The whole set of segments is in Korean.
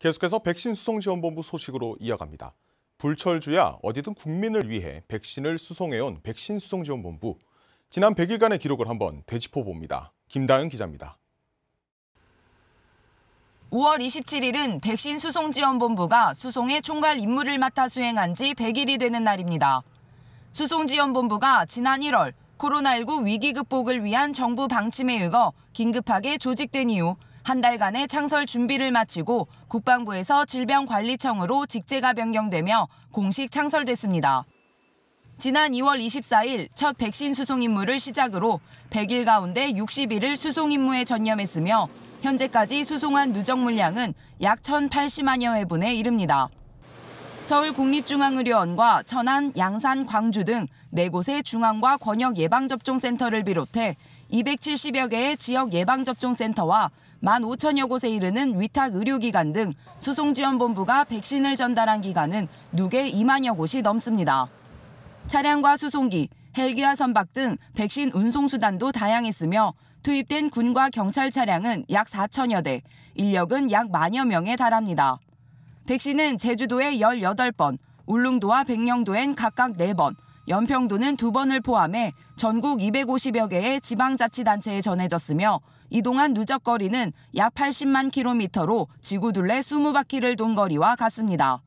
계속해서 백신 수송지원본부 소식으로 이어갑니다. 불철주야 어디든 국민을 위해 백신을 수송해온 백신 수송지원본부. 지난 100일간의 기록을 한번 되짚어봅니다. 김다은 기자입니다. 5월 27일은 백신 수송지원본부가 수송의 총괄 임무를 맡아 수행한 지 100일이 되는 날입니다. 수송지원본부가 지난 1월 코로나19 위기 극복을 위한 정부 방침에 의거 긴급하게 조직된 이후 한 달간의 창설 준비를 마치고 국방부에서 질병관리청으로 직제가 변경되며 공식 창설됐습니다. 지난 2월 24일 첫 백신 수송 임무를 시작으로 100일 가운데 60일을 수송 임무에 전념했으며 현재까지 수송한 누적 물량은 약 1,080만여 회분에 이릅니다. 서울 국립중앙의료원과 천안, 양산, 광주 등 4곳의 중앙과 권역 예방접종센터를 비롯해 270여 개의 지역 예방접종센터와 1 5 0 0 0여 곳에 이르는 위탁 의료기관 등 수송지원본부가 백신을 전달한 기간은 누계 2만여 곳이 넘습니다. 차량과 수송기, 헬기와 선박 등 백신 운송수단도 다양했으며 투입된 군과 경찰 차량은 약 4천여 대, 인력은 약 만여 명에 달합니다. 백신은 제주도에 18번, 울릉도와 백령도엔 각각 4번, 연평도는 2번을 포함해 전국 250여 개의 지방자치단체에 전해졌으며 이동한 누적거리는 약 80만 킬로미터로 지구 둘레 20바퀴를 돈 거리와 같습니다.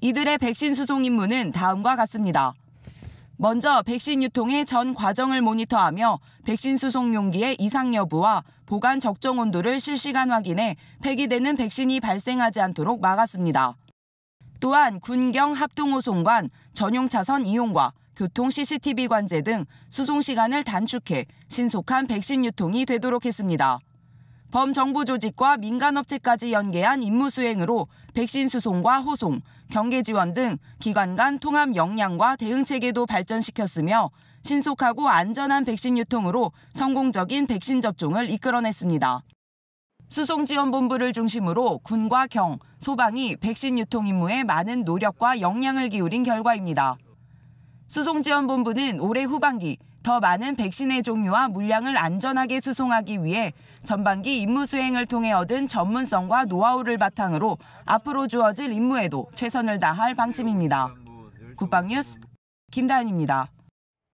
이들의 백신 수송 임무는 다음과 같습니다. 먼저 백신 유통의 전 과정을 모니터하며 백신 수송 용기의 이상 여부와 보관 적정 온도를 실시간 확인해 폐기되는 백신이 발생하지 않도록 막았습니다. 또한 군경 합동호송관, 전용 차선 이용과 교통 CCTV 관제 등 수송 시간을 단축해 신속한 백신 유통이 되도록 했습니다. 범정부 조직과 민간업체까지 연계한 임무 수행으로 백신 수송과 호송, 경계 지원 등 기관 간 통합 역량과 대응 체계도 발전시켰으며 신속하고 안전한 백신 유통으로 성공적인 백신 접종을 이끌어냈습니다. 수송지원본부를 중심으로 군과 경, 소방이 백신 유통 임무에 많은 노력과 역량을 기울인 결과입니다. 수송지원본부는 올해 후반기 더 많은 백신의 종류와 물량을 안전하게 수송하기 위해 전반기 임무 수행을 통해 얻은 전문성과 노하우를 바탕으로 앞으로 주어질 임무에도 최선을 다할 방침입니다. 국방뉴스 김다은입니다.